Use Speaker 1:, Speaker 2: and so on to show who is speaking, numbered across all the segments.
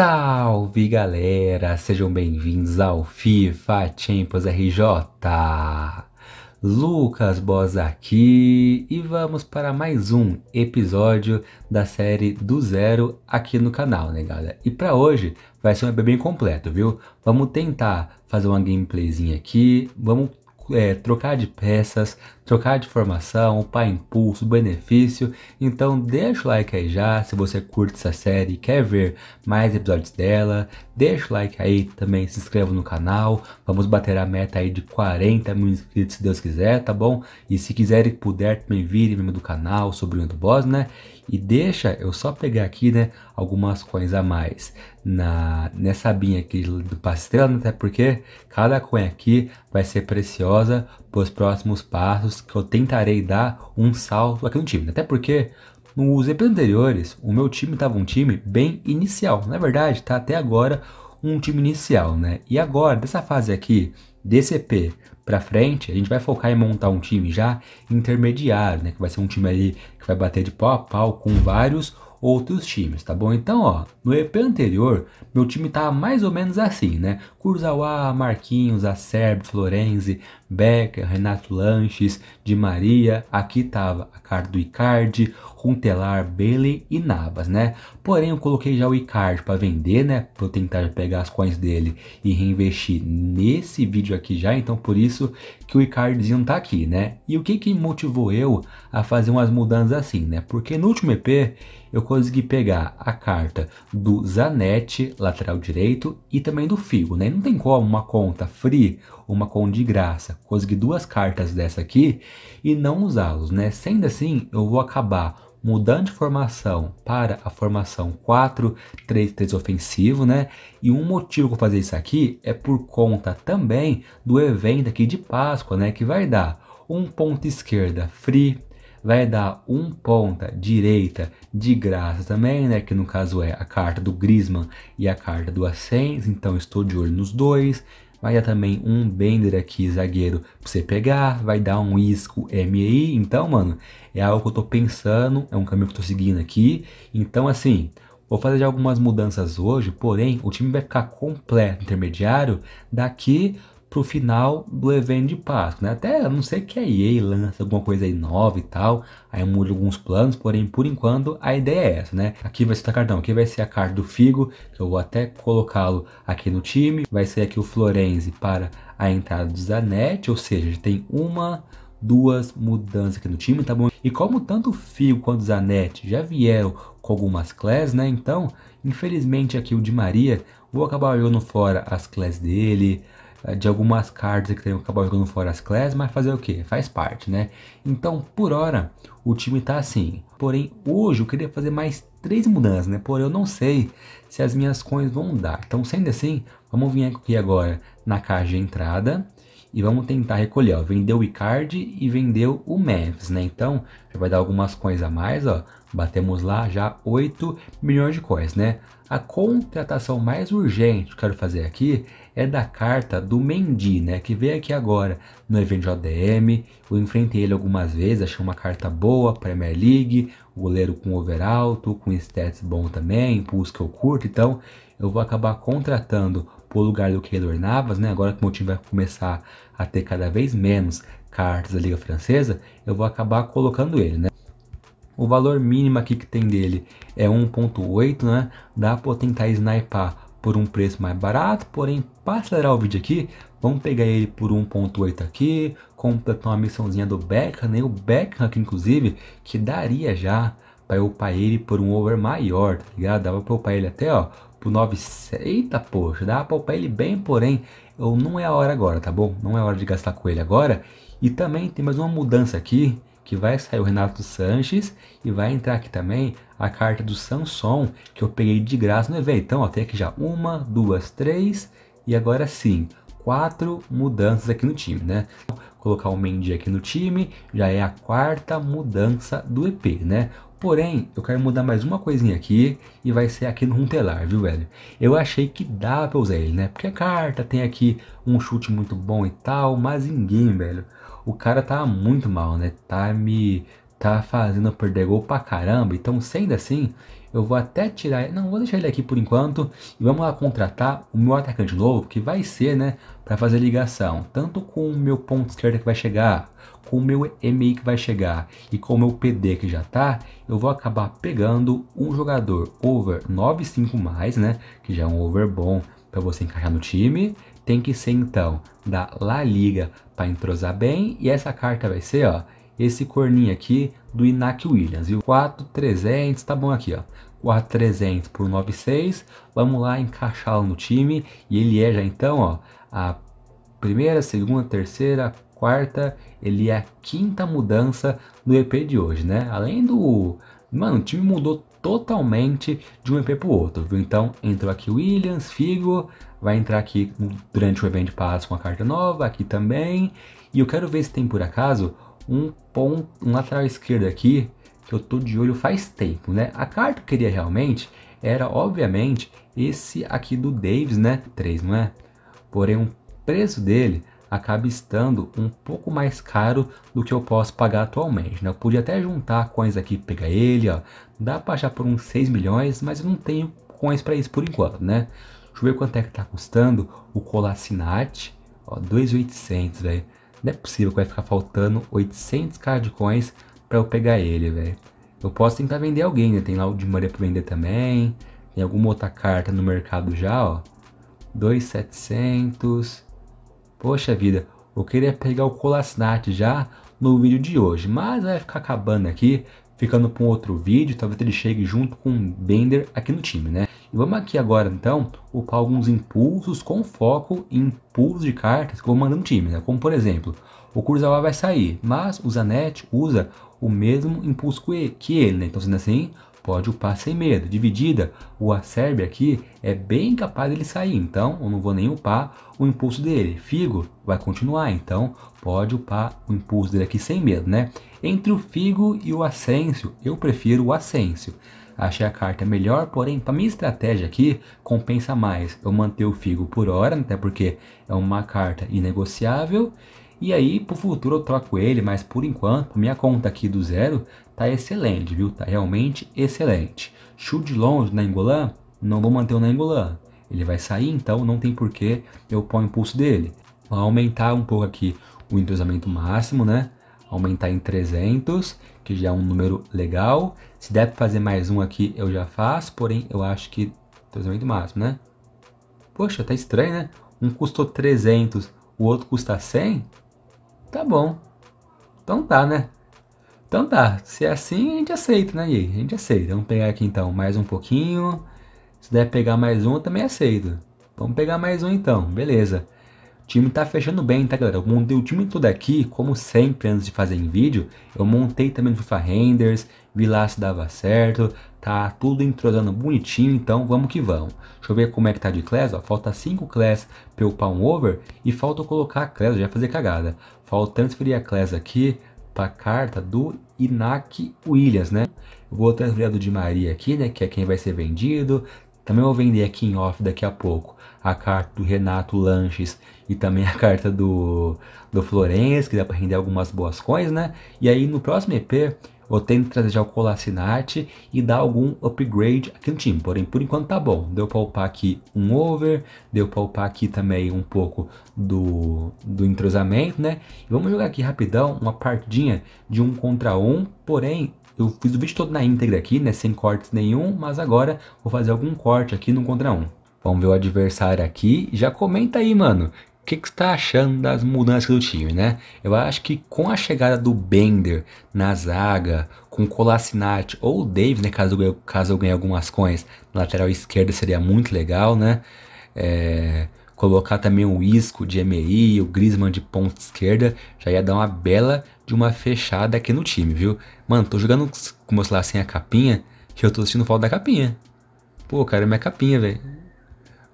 Speaker 1: Salve galera, sejam bem-vindos ao FIFA Champions RJ. Lucas Boss aqui e vamos para mais um episódio da série do zero aqui no canal, né galera? E para hoje vai ser um bem completo, viu? Vamos tentar fazer uma gameplayzinha aqui, vamos é, trocar de peças, trocar de formação, upar impulso, benefício. Então deixa o like aí já se você curte essa série e quer ver mais episódios dela. Deixa o like aí também, se inscreva no canal. Vamos bater a meta aí de 40 mil inscritos se Deus quiser, tá bom? E se quiser e puder também vire membro do canal, sobrinho do boss, né? E deixa eu só pegar aqui, né, algumas coins a mais na, nessa abinha aqui do pastel, né, até porque cada coin aqui vai ser preciosa para os próximos passos que eu tentarei dar um salto aqui no time. Né? até porque nos episódios anteriores, o meu time estava um time bem inicial. Na é verdade, tá até agora um time inicial, né? E agora, dessa fase aqui DCP para frente, a gente vai focar em montar um time já intermediário, né? Que vai ser um time ali que vai bater de pau a pau com vários outros times, tá bom? Então, ó, no EP anterior, meu time tá mais ou menos assim, né? Curzawa, Marquinhos, Acerb, Florenzi, Becker, Renato Lanches, Di Maria, aqui tava a carta do Icardi, Runtelar, Bailey e Nabas, né? Porém, eu coloquei já o Icardi para vender, né? Para tentar pegar as coins dele e reinvestir nesse vídeo aqui já, então por isso que o não tá aqui, né? E o que que motivou eu a fazer umas mudanças assim, né? Porque no último EP eu consegui pegar a carta do Zanetti, lateral direito, e também do Figo, né? Não tem como uma conta free uma com de graça, consegui duas cartas dessa aqui e não usá-los, né? Sendo assim, eu vou acabar mudando de formação para a formação 4-3-3 ofensivo, né? E um motivo para fazer isso aqui é por conta também do evento aqui de Páscoa, né? Que vai dar um ponto esquerda free, vai dar um ponta direita de graça também, né? Que no caso é a carta do Griezmann e a carta do Ascens, então estou de olho nos dois. Vai dar é também um Bender aqui, zagueiro, pra você pegar. Vai dar um Isco MI. Então, mano, é algo que eu tô pensando, é um caminho que eu tô seguindo aqui. Então, assim, vou fazer algumas mudanças hoje, porém, o time vai ficar completo intermediário daqui pro final do evento de Páscoa, né? Até a não ser que a EA lança alguma coisa aí nova e tal, aí muda alguns planos, porém por enquanto a ideia é essa, né? Aqui vai ser o cartão, aqui vai ser a carta do Figo, que eu vou até colocá-lo aqui no time, vai ser aqui o Florenzi para a entrada do Zanetti, ou seja, tem uma, duas mudanças aqui no time, tá bom? E como tanto o Figo quanto o Zanetti já vieram com algumas classes, né? Então, infelizmente aqui o Di Maria, vou acabar jogando fora as classes dele, eh, de algumas cartas que tem acabado jogando fora as classes, mas fazer o que? Faz parte, né? Então, por hora, o time tá assim. Porém, hoje eu queria fazer mais três mudanças, né? Porém, eu não sei se as minhas coins vão dar. Então, sendo assim, vamos vir aqui agora na caixa de entrada e vamos tentar recolher, ó, vendeu o Icardi e vendeu o Memphis, né? Então, já vai dar algumas coins a mais, ó. Batemos lá já 8 milhões de coins, né? A contratação mais urgente que eu quero fazer aqui é da carta do Mendy, né? Que veio aqui agora no evento de ODM. Eu enfrentei ele algumas vezes, achei uma carta boa, Premier League, goleiro com over alto, com stats bom também, impulso que eu curto. Então eu vou acabar contratando por lugar do Keylor Navas, né? Agora que o meu time vai começar a ter cada vez menos cartas da Liga Francesa, eu vou acabar colocando ele, né? O valor mínimo aqui que tem dele é 1.8, né? Dá para tentar sniper por um preço mais barato, porém para acelerar o vídeo aqui, vamos pegar ele por 1.8 aqui, completar uma missãozinha do Beckham, né? o Beckham aqui inclusive, que daria já para eu upar ele por um over maior, tá ligado? Dava para upar ele até, ó, por 9, eita poxa, dava para upar ele bem, porém, eu, não é a hora agora, tá bom? Não é a hora de gastar com ele agora, e também tem mais uma mudança aqui, que vai sair o Renato Sanches e vai entrar aqui também a carta do Samson, que eu peguei de graça no evento. Então, ó, tem aqui já uma, duas, três e agora sim, quatro mudanças aqui no time, né? Vou colocar o Mendy aqui no time, já é a quarta mudança do EP, né? Porém, eu quero mudar mais uma coisinha aqui e vai ser aqui no Runtelar, viu, velho? Eu achei que dá pra usar ele, né? Porque a carta tem aqui um chute muito bom e tal, mas ninguém velho o cara tá muito mal, né? Tá me tá fazendo perder gol pra caramba. Então, sendo assim, eu vou até tirar, não vou deixar ele aqui por enquanto e vamos lá contratar o meu atacante novo, que vai ser, né, para fazer ligação, tanto com o meu ponto esquerdo que vai chegar, com o meu MI que vai chegar e com o meu PD que já tá, eu vou acabar pegando um jogador over 95 mais, né, que já é um over bom para você encaixar no time, tem que ser então da La Liga para entrosar bem. E essa carta vai ser, ó, esse corninho aqui do Inak Williams, viu? 4,300, tá bom aqui, ó. 4,300 por 9,6. Vamos lá encaixá-lo no time. E ele é já então, ó, a primeira, segunda, terceira, quarta. Ele é a quinta mudança no EP de hoje, né? Além do. Mano, o time mudou totalmente de um EP para o outro, viu? Então entrou aqui Williams, Figo, vai entrar aqui durante o evento passo com a carta nova, aqui também. E eu quero ver se tem por acaso um ponto, um lateral esquerdo aqui que eu tô de olho faz tempo, né? A carta que eu queria realmente era, obviamente, esse aqui do Davis, né? 3, não é? Porém, o preço dele acaba estando um pouco mais caro do que eu posso pagar atualmente. Né? Eu podia até juntar coins aqui, pegar ele, ó, dá para achar por uns 6 milhões, mas eu não tenho coins para isso por enquanto, né? Deixa eu ver quanto é que tá custando o Colacinate, ó, 2.800, velho. Não é possível que vai ficar faltando 800k de coins para eu pegar ele, velho. Eu posso tentar vender alguém, né? Tem lá o de Maria para vender também. Tem alguma outra carta no mercado já, ó. 2,700. Poxa vida, eu queria pegar o Colasinat já no vídeo de hoje, mas vai ficar acabando aqui, ficando para um outro vídeo, talvez ele chegue junto com o Bender aqui no time, né? E vamos aqui agora então upar alguns impulsos com foco em impulsos de cartas que eu vou mandar no time, né? Como por exemplo, o Kurzawa vai sair, mas o Zanetti usa o mesmo impulso que ele, né? Então sendo assim, pode upar sem medo. Dividida, o acerbe aqui é bem capaz dele sair, então eu não vou nem upar o impulso dele. Figo vai continuar, então pode upar o impulso dele aqui sem medo, né? Entre o Figo e o ascenso eu prefiro o ascenso Achei a carta melhor, porém, para minha estratégia aqui, compensa mais eu manter o Figo por hora, até porque é uma carta inegociável. E aí, pro futuro eu troco ele, mas por enquanto, minha conta aqui do zero tá excelente, viu? Tá realmente excelente. Chute de longe na Engolan, não vou manter o na Ele vai sair, então não tem porquê eu pôr o impulso dele. Vou aumentar um pouco aqui o entrosamento máximo, né? Aumentar em 300, que já é um número legal. Se der para fazer mais um aqui, eu já faço, porém eu acho que entrosamento máximo, né? Poxa, tá estranho, né? Um custou 300, o outro custa 100? Tá bom. Então tá, né? Então tá, se é assim a gente aceita, né? E a gente aceita. Vamos pegar aqui então mais um pouquinho. Se der pegar mais um, eu também aceito. Vamos pegar mais um então, beleza. O time tá fechando bem, tá galera? Eu montei o time todo aqui, como sempre, antes de fazer em vídeo. Eu montei também no FIFA Renders, vi lá se dava certo. Tá tudo entrosando bonitinho, então vamos que vamos. Deixa eu ver como é que tá de class, ó. Falta 5 class pra eu upar um over e falta eu colocar a class, já fazer cagada. Vou transferir a classe aqui para a carta do Inac Williams, né? Eu vou transferir a do Di Maria aqui, né? Que é quem vai ser vendido. Também vou vender aqui em off daqui a pouco a carta do Renato Lanches e também a carta do, do Florence, que dá para render algumas boas coins, né? E aí no próximo EP ou tento trazer já o colacinate e dar algum upgrade aqui no time. Porém, por enquanto tá bom. Deu pra upar aqui um over, deu pra upar aqui também um pouco do, do entrosamento, né? E vamos jogar aqui rapidão uma partidinha de um contra um, porém eu fiz o vídeo todo na íntegra aqui, né, sem cortes nenhum, mas agora vou fazer algum corte aqui no contra um. Vamos ver o adversário aqui. Já comenta aí, mano que, que você está achando das mudanças do time, né? Eu acho que com a chegada do Bender na zaga, com Colasinati ou o Davis, né? Caso eu, caso eu ganhe algumas coins, na lateral esquerda seria muito legal, né? É, colocar também o Isco de MI, o Griezmann de ponta esquerda, já ia dar uma bela de uma fechada aqui no time, viu? Mano, tô jogando com meu celular sem a capinha, que eu tô sentindo falta da capinha. Pô, cara, é minha capinha, velho.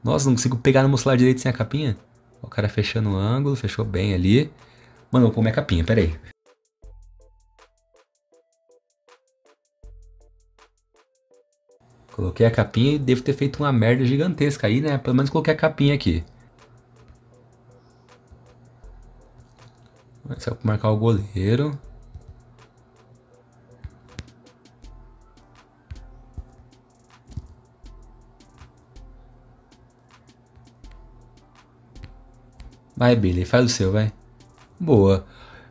Speaker 1: Nossa, não consigo pegar no meu celular direito sem a capinha. O cara fechando o ângulo, fechou bem ali. Mano, vou pôr minha capinha, peraí. Coloquei a capinha e devo ter feito uma merda gigantesca aí, né? Pelo menos coloquei a capinha aqui. Só para marcar o goleiro. Vai, Billy, faz o seu, vai. Boa.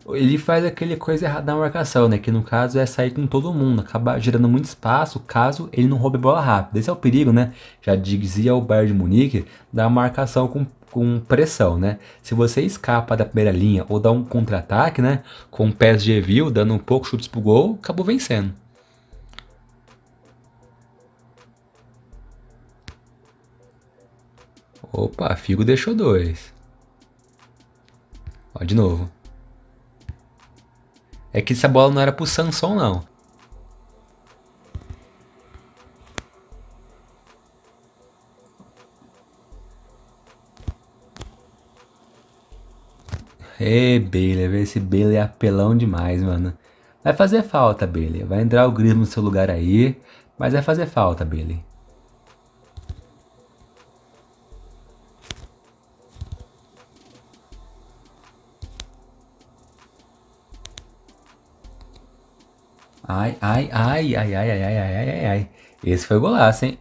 Speaker 1: Ele faz aquele coisa errada na marcação, né? Que no caso é sair com todo mundo, acaba gerando muito espaço caso ele não roube a bola rápido, Esse é o perigo, né? Já dizia o Bayern de Munique da marcação com, com pressão, né? Se você escapa da primeira linha ou dá um contra-ataque, né? Com o PSG viu, dando um pouco chutes pro gol, acabou vencendo. Opa, Figo deixou dois de novo. É que essa bola não era pro Sanson, não. Ê, Bailey, esse Bailey é apelão demais, mano. Vai fazer falta, Bailey. Vai entrar o Gris no seu lugar aí, mas vai fazer falta, Bailey. Ai, ai, ai, ai, ai, ai, ai, ai, ai, ai. Esse foi golaço, hein?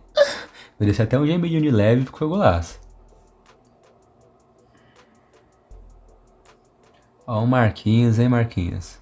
Speaker 1: Me deixou até um gemidinho de leve porque foi golaço. Ó o Marquinhos, hein, Marquinhos.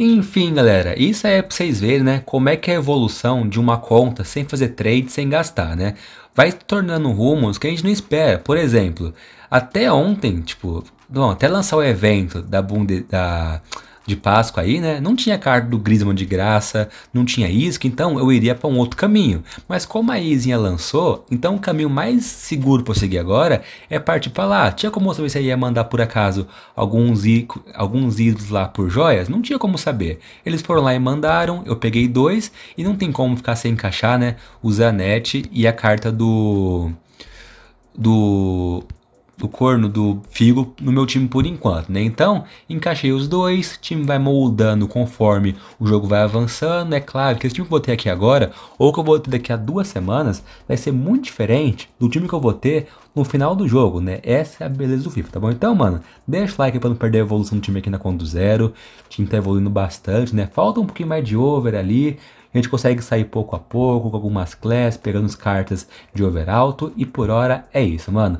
Speaker 1: Enfim, galera, isso aí é pra vocês verem, né? Como é que é a evolução de uma conta sem fazer trade, sem gastar, né? vai tornando rumos que a gente não espera. Por exemplo, até ontem, tipo, bom, até lançar o evento da, Bunde, da de Páscoa aí, né? Não tinha carta do Griezmann de graça, não tinha isca, então eu iria para um outro caminho. Mas como a Isinha lançou, então o caminho mais seguro para seguir agora é partir para lá. Tinha como saber se ia mandar por acaso alguns, alguns ídolos lá por joias? Não tinha como saber. Eles foram lá e mandaram, eu peguei dois e não tem como ficar sem encaixar, né? O Zanetti e a carta do do do corno do Figo no meu time por enquanto, né? Então, encaixei os dois, time vai moldando conforme o jogo vai avançando. É claro que esse time que eu vou ter aqui agora, ou que eu vou ter daqui a duas semanas, vai ser muito diferente do time que eu vou ter no final do jogo, né? Essa é a beleza do FIFA, tá bom? Então, mano, deixa o like pra não perder a evolução do time aqui na conta do zero. O time tá evoluindo bastante, né? Falta um pouquinho mais de over ali, a gente consegue sair pouco a pouco, com algumas classes, pegando as cartas de overalto. E por hora é isso, mano.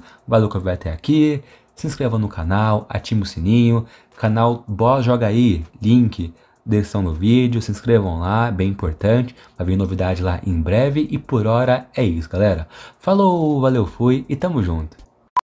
Speaker 1: que eu vai até aqui. Se inscreva no canal, ative o sininho. Canal Boss Joga Aí, link descrição no vídeo, se inscrevam lá, bem importante, vai vir novidade lá em breve e por hora é isso, galera. Falou, valeu, fui e tamo junto.